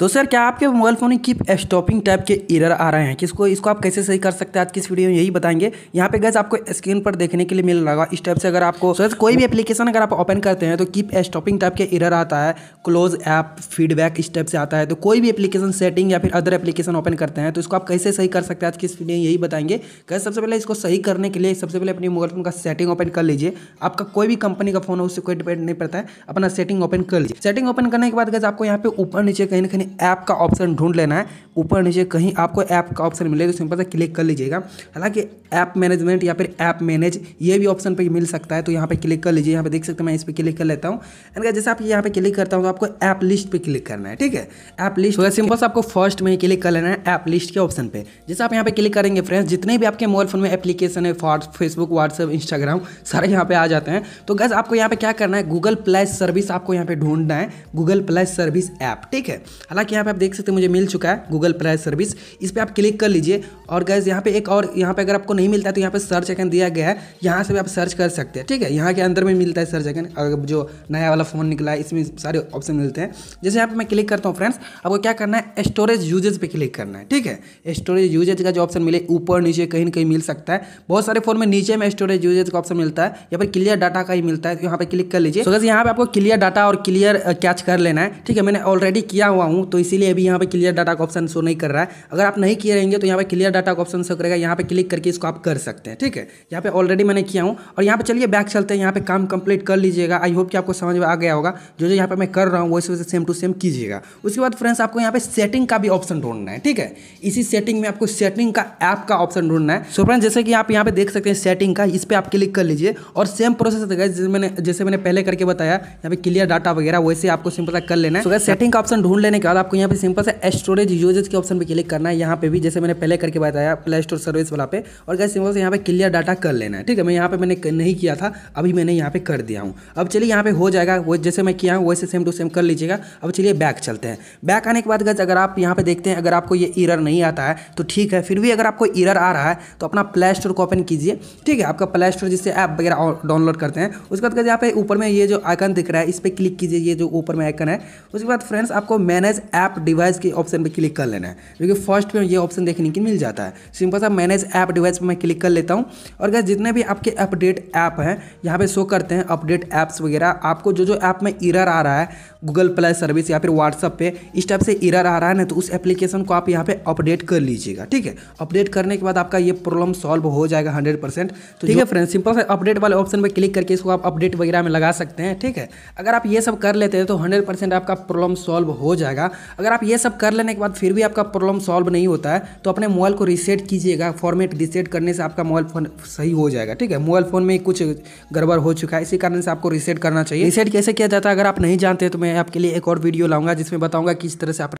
तो सर क्या आपके मोबाइल फ़ोन में कीप स्टॉपिंग टाइप के एरर आ रहे हैं किसको इसको आप कैसे सही कर सकते हैं आज की इस वीडियो में यही बताएंगे यहाँ पे गैस आपको स्क्रीन पर देखने के लिए मिल रहा इस टाइप से अगर आपको सर कोई भी एप्लीकेशन अगर आप ओपन करते हैं तो कीप स्टॉपिंग टाइप के एरर आता है क्लोज ऐप फीडबैक इस टाइप से आता है तो कोई भी एप्लीकेशन सेटिंग या फिर अदर एप्लीकेशन ओपन करते हैं तो इसको आप कैसे सही कर सकते हैं आज की इस वीडियो में यही बताएंगे गैस सबसे पहले इसको सही करने के लिए सबसे पहले अपने मोबाइल फ़ोन का सेटिंग ओपन कर लीजिए आपका कोई भी कंपनी का फोन है उससे कोई डिपेंड नहीं पड़ता है अपना सेटिंग ओपन कर लीजिए सेटिंग ओपन करने के बाद गैस आपको यहाँ पे ऊपर नीचे कहीं ना कहीं ऐप का ऑप्शन ढूंढ लेना है ऊपर नीचे कहीं आपको ऐप का ऑप्शन मिलेगा सिंपल से क्लिक कर लीजिएगा हालांकि ऐप मैनेजमेंट या फिर ऐप मैनेज ये भी ऑप्शन पर मिल सकता है तो यहाँ पर क्लिक कर लीजिए यहाँ पर देख सकते हैं मैं इस पर क्लिक कर लेता हूँ एंड जैसे आप यहाँ पर क्लिक करता हूँ तो आपको ऐप लिस्ट पर क्लिक करना है ठीक है ऐप लिस्ट होगा तो सिंपल से आपको फर्स्ट में ही क्लिक कर लेना है ऐप लिस्ट के ऑप्शन पर जैसे आप यहाँ पर क्लिक करेंगे फ्रेंड्स जितने भी आपके मोबाइल फोन में एप्लीकेशन है फॉर फेसबुक व्हाट्सअप इंस्टाग्राम सारे यहाँ पर आ जाते हैं तो गैस आपको यहाँ पर क्या करना है गूगल प्लस सर्विस आपको यहाँ पर ढूंढना है गूगल प्लस सर्विस ऐप ठीक है हालांकि यहाँ पे आप देख सकते हैं मुझे मिल चुका है गूगल प्ले सर्विस इस पर आप क्लिक कर लीजिए और गैस यहाँ पे एक और यहाँ पे अगर आपको नहीं मिलता है तो यहाँ पे सर्च आइकन दिया गया है यहाँ से भी आप सर्च कर सकते हैं ठीक है यहाँ के अंदर में मिलता है सर्च आइकन अगर जो नया वाला फ़ोन निकला है इसमें सारे ऑप्शन मिलते हैं जैसे यहाँ पर मैं क्लिक करता हूँ फ्रेंड्स आपको क्या करना है स्टोरेज यूजेज पर क्लिक करना है ठीक है स्टोरेज यूजेज का जो ऑप्शन मिले ऊपर नीचे कहीं ना कहीं मिल सकता है बहुत सारे फोन में नीचे में स्टोरेज यूजेज का ऑप्शन मिलता है या फिर क्लियर डाटा का ही मिलता है तो यहाँ पर क्लिक कर लीजिए सो यहाँ पे आपको क्लियर डाटा और क्लियर कैच कर लेना है ठीक है मैंने ऑलरेडी किया हुआ हूँ तो इसीलिए अभी यहाँ पे क्लियर डाटा का ऑप्शन शो नहीं कर रहा है अगर आप नहीं किए रहेंगे तो यहाँ पे क्लियर डाटा का ऑप्शन शो करेगा यहाँ पे क्लिक करके इसको आप कर सकते हैं ठीक है यहाँ पे ऑलरेडी मैंने किया हूँ और यहाँ पे चलिए बैक चलते हैं यहाँ पे काम कंप्लीट कर लीजिएगा आई होप कि आपको समझ में आ गया होगा जो जो यहाँ पर मैं कर रहा हूँ वैसे वैसे सेम टू सेम कीजिएगा उसके बाद फ्रेंड्स आपको यहाँ पे सेटिंग का भी ऑप्शन ढूंढना है ठीक है इसी सेटिंग में आपको सेटिंग का ऐप का ऑप्शन ढूंढना है सो फ्रेंड्स जैसे कि आप यहाँ पे देख सकते हैं सेटिंग का इस पर आप क्लिक कर लीजिए और सेम प्रोसेस मैंने जैसे मैंने पहले करके बताया यहाँ पे क्लियर डाटा वगैरह वैसे आपको सिंपल कर लेना है सेटिंग का ऑप्शन ढूंढ लेने के बाद आपको यहाँ पे सिंपल से स्टोरेज यूजेज के ऑप्शन पे क्लिक करना है यहाँ पे भी जैसे मैंने पहले करके बताया प्ले स्टोर सर्विस वाला पे और क्या सिंपल से यहाँ पे क्लियर डाटा कर लेना है ठीक है मैं यहाँ पे मैंने नहीं किया था अभी मैंने यहाँ पे कर दिया हूँ अब चलिए यहाँ पे हो जाएगा वो जैसे मैं किया हूँ वैसे सेम टू सेम कर लीजिएगा अब चलिए बैक चलते हैं बैक आने के बाद गज अगर आप यहाँ पे देखते हैं अगर आपको ये ईरर नहीं आता है तो ठीक है फिर भी अगर आपको ईरर आ रहा है तो अपना प्ले स्टोर को ओपन कीजिए ठीक है आपका प्ले स्टोर जिससे ऐप वगैरह डाउनलोड करते हैं उसके बाद यहाँ पे ऊपर में ये जो आइकन दिख रहा है इस पर क्लिक कीजिए ये जो ऊपर में आइकन है उसके बाद फ्रेंड्स आपको मैनेज ऐप डिवाइस के ऑप्शन पर क्लिक कर लेना है क्योंकि फर्स्ट में ये ऑप्शन देखने की मिल जाता है सिंपल सा मैनेज ऐप डिवाइस पर मैं क्लिक कर लेता हूँ और क्या जितने भी आपके अपडेट ऐप हैं यहाँ पर शो करते हैं अपडेट ऐप्स वगैरह आपको जो जो ऐप में इरर आ रहा है गूगल प्ले सर्विस या फिर व्हाट्सअप पे इस टाइप से इरर आ रहा है ना तो उस एप्लीकेशन को आप यहाँ पे अपडेट कर लीजिएगा ठीक है अपडेट करने के बाद आपका ये प्रॉब्लम सॉल्व हो जाएगा हंड्रेड परसेंट तो ठीक है फ्रेंड सिंपल से अपडेट वाले ऑप्शन पर क्लिक करके इसको आप अपडेट वगैरह में लगा सकते हैं ठीक है अगर आप ये सब कर लेते हैं तो हंड्रेड आपका प्रॉब्लम सॉल्व हो जाएगा जाएगा अगर आप ये सब कर लेने के बाद फिर भी आपका प्रॉब्लम सॉल्व नहीं होता है तो अपने मोबाइल को रीसेट कीजिएगा फॉर्मेट रीसेट करने से आपका मोबाइल फ़ोन सही हो जाएगा ठीक है मोबाइल फ़ोन में कुछ गड़बड़ हो चुका है इसी कारण से आपको रीसेट करना चाहिए रीसेट कैसे किया जाता है अगर आप नहीं जानते तो मैं आपके लिए एक और वीडियो लाऊंगा जिसमें बताऊंगा किस तरह से आप